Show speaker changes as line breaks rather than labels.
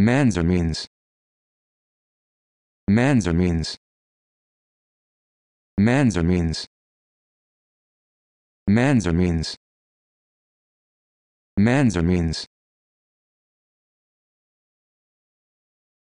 Manza means. Manza means. Manza means. Manza means. Manza means.